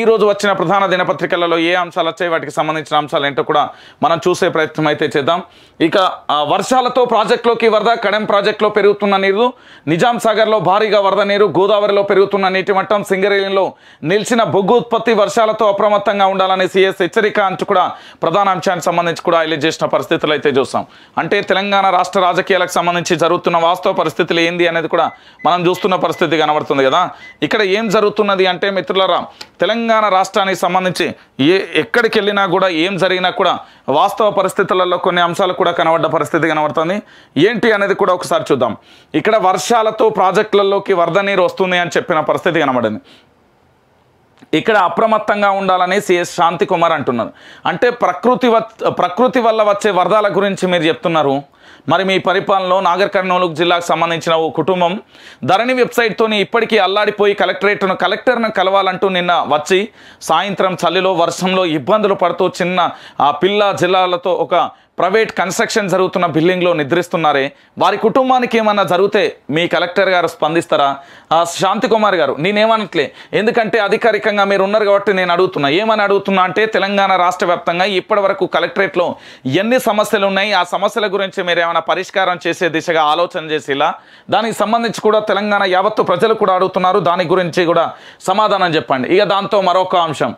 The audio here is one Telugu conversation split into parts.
ఈ రోజు వచ్చిన ప్రధాన దినపత్రికలలో ఏ అంశాలు వచ్చాయి వాటికి సంబంధించిన అంశాలు ఏంటో కూడా మనం చూసే ప్రయత్నం అయితే చేద్దాం ఇక వర్షాలతో ప్రాజెక్టులోకి వరద కడెం ప్రాజెక్టులో పెరుగుతున్న నీరు నిజాం సాగర్లో భారీగా వరద నీరు గోదావరిలో పెరుగుతున్న నీటి మట్టం సింగరేణిలో నిలిచిన బొగ్గు ఉత్పత్తి వర్షాలతో అప్రమత్తంగా ఉండాలనే సీఎస్ హెచ్చరిక అంచు కూడా ప్రధాన అంశానికి సంబంధించి కూడా హైలైట్ చేసిన పరిస్థితులు అయితే చూస్తాం అంటే తెలంగాణ రాష్ట్ర రాజకీయాలకు సంబంధించి జరుగుతున్న వాస్తవ పరిస్థితులు ఏంది అనేది కూడా మనం చూస్తున్న పరిస్థితి కనబడుతుంది కదా ఇక్కడ ఏం జరుగుతున్నది అంటే మిత్రులరా తెలంగాణ రాష్ట్రానికి సంబంధించి ఏ ఎక్కడికి వెళ్ళినా కూడా ఏం జరిగినా కూడా వాస్తవ పరిస్థితులలో కొన్ని అంశాలు కూడా కనబడ్డ పరిస్థితి కనబడుతుంది ఏంటి అనేది కూడా ఒకసారి చూద్దాం ఇక్కడ వర్షాలతో ప్రాజెక్టులలోకి వరద నీరు వస్తుంది అని చెప్పిన పరిస్థితి కనబడింది ఇక్కడ అప్రమత్తంగా ఉండాలని సిఎస్ శాంతికుమార్ అంటున్నారు అంటే ప్రకృతి ప్రకృతి వల్ల వచ్చే వరదల గురించి మీరు చెప్తున్నారు మరి మీ పరిపాలనలో నాగర్కర్నూలు జిల్లాకు సంబంధించిన ఓ కుటుంబం ధరణి వెబ్సైట్తోని ఇప్పటికీ అల్లాడిపోయి కలెక్టరేట్ను కలెక్టర్ను కలవాలంటూ నిన్న వచ్చి సాయంత్రం చలిలో వర్షంలో ఇబ్బందులు పడుతూ చిన్న ఆ పిల్ల జిల్లాలతో ఒక ప్రైవేట్ కన్స్ట్రక్షన్ జరుగుతున్న బిల్డింగ్లో నిద్రిస్తున్నారే వారి కుటుంబానికి ఏమన్నా జరిగితే మీ కలెక్టర్ గారు స్పందిస్తారా శాంతి కుమార్ గారు నేనేమనట్లే ఎందుకంటే అధికారికంగా మీరు ఉన్నారు కాబట్టి నేను అడుగుతున్నా ఏమని అడుగుతున్నా అంటే తెలంగాణ రాష్ట్ర వ్యాప్తంగా ఇప్పటి వరకు కలెక్టరేట్లో ఎన్ని సమస్యలు ఉన్నాయి ఆ సమస్యల గురించి మీరు ఏమైనా పరిష్కారం చేసే దిశగా ఆలోచన చేసేలా దానికి సంబంధించి కూడా తెలంగాణ యావత్తు ప్రజలు కూడా అడుగుతున్నారు దాని గురించి కూడా సమాధానం చెప్పండి ఇక దాంతో మరొక అంశం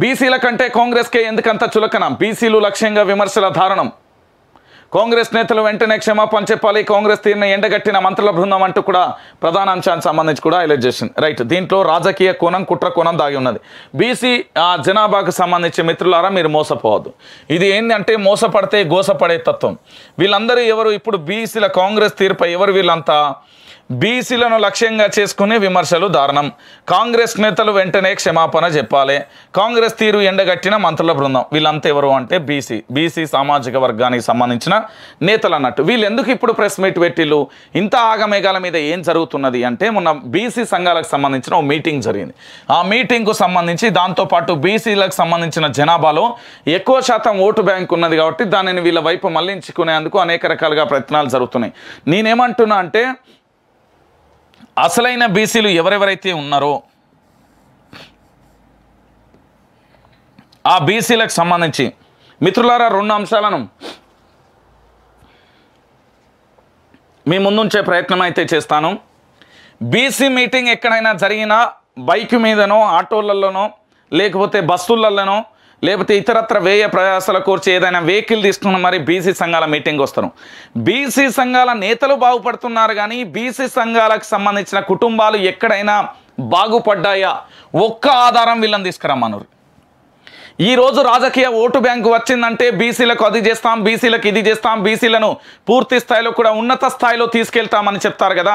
బీసీల కంటే కాంగ్రెస్కే ఎందుకంత చులకనం బీసీలు లక్ష్యంగా విమర్శల ధారణం కాంగ్రెస్ నేతలు వెంటనే క్షమాపణ చెప్పాలి కాంగ్రెస్ తీరిన ఎండగట్టిన మంత్రుల బృందం అంటూ కూడా ప్రధాన అంశానికి సంబంధించి కూడా హైలైట్ చేసింది రైట్ దీంట్లో రాజకీయ కోణం కుట్ర కోణం దాగి ఉన్నది బీసీ జనాభాకు సంబంధించి మిత్రులారా మీరు మోసపోవద్దు ఇది ఏంటంటే మోసపడితే గోసపడే తత్వం వీళ్ళందరూ ఎవరు ఇప్పుడు బీసీల కాంగ్రెస్ తీరుపై ఎవరు వీళ్ళంతా బీసీలను లక్ష్యంగా చేసుకునే విమర్శలు దారుణం కాంగ్రెస్ నేతలు వెంటనే క్షమాపణ చెప్పాలి కాంగ్రెస్ తీరు ఎండగట్టిన మంత్రుల బృందం వీళ్ళంతా ఎవరు అంటే బీసీ బీసీ సామాజిక వర్గానికి సంబంధించిన నేతలు అన్నట్టు వీళ్ళు ఎందుకు ఇప్పుడు ప్రెస్ మీట్ పెట్టిళ్ళు ఇంత ఆగమేఘాల మీద ఏం జరుగుతున్నది అంటే మొన్న బీసీ సంఘాలకు సంబంధించిన ఓ మీటింగ్ జరిగింది ఆ మీటింగ్కు సంబంధించి దాంతోపాటు బీసీలకు సంబంధించిన జనాభాలో ఎక్కువ శాతం ఓటు బ్యాంక్ ఉన్నది కాబట్టి దానిని వీళ్ళ వైపు మళ్లించుకునేందుకు అనేక రకాలుగా ప్రయత్నాలు జరుగుతున్నాయి నేనేమంటున్నా అంటే అసలైన బీసీలు ఎవరెవరైతే ఉన్నారో ఆ బీసీలకు సంబంధించి మిత్రులారా రెండు అంశాలను మీ ముందుంచే ప్రయత్నం అయితే చేస్తాను బీసీ మీటింగ్ ఎక్కడైనా జరిగినా బైక్ మీదనో ఆటోలలోనో లేకపోతే బస్సులలోనో లేకపోతే ఇతరత్ర వేయ ప్రయాసాల కూర్చి ఏదైనా వెహికల్ తీసుకున్న మరి బీసీ సంఘాల మీటింగ్ వస్తారు బీసీ సంఘాల నేతలు బాగుపడుతున్నారు కానీ బీసీ సంఘాలకు సంబంధించిన కుటుంబాలు ఎక్కడైనా బాగుపడ్డాయా ఒక్క ఆధారం వీళ్ళని తీసుకురమ్మన్నారు ఈరోజు రాజకీయ ఓటు బ్యాంకు వచ్చిందంటే బీసీలకు అది చేస్తాం బీసీలకు ఇది చేస్తాం బీసీలను పూర్తి స్థాయిలో కూడా ఉన్నత స్థాయిలో తీసుకెళ్తామని చెప్తారు కదా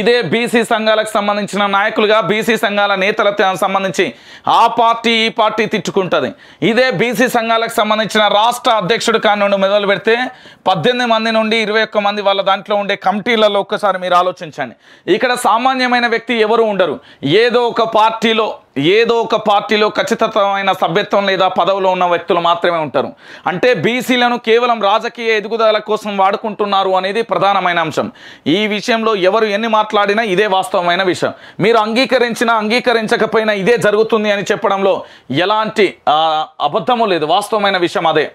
ఇదే బీసీ సంఘాలకు సంబంధించిన నాయకులుగా బీసీ సంఘాల నేతల సంబంధించి ఆ పార్టీ ఈ పార్టీ తిట్టుకుంటుంది ఇదే బీసీ సంఘాలకు సంబంధించిన రాష్ట్ర అధ్యక్షుడు కానివ్వండి మొదలు పెడితే పద్దెనిమిది మంది నుండి ఇరవై ఒక్క మంది వాళ్ళ దాంట్లో ఉండే కమిటీలలో ఒక్కసారి మీరు ఆలోచించండి ఇక్కడ సామాన్యమైన వ్యక్తి ఎవరు ఉండరు ఏదో ఒక పార్టీలో ఏదో ఒక పార్టీలో ఖచ్చితమైన సభ్యత్వం లేదా పదవిలో ఉన్న వ్యక్తులు మాత్రమే ఉంటారు అంటే బీసీలను కేవలం రాజకీయ ఎదుగుదల కోసం వాడుకుంటున్నారు అనేది ప్రధానమైన అంశం ఈ విషయంలో ఎవరు ఎన్ని మాట్లాడినా ఇదే వాస్తవమైన విషయం మీరు అంగీకరించినా అంగీకరించకపోయినా ఇదే జరుగుతుంది అని చెప్పడంలో ఎలాంటి అబద్ధము లేదు వాస్తవమైన విషయం అదే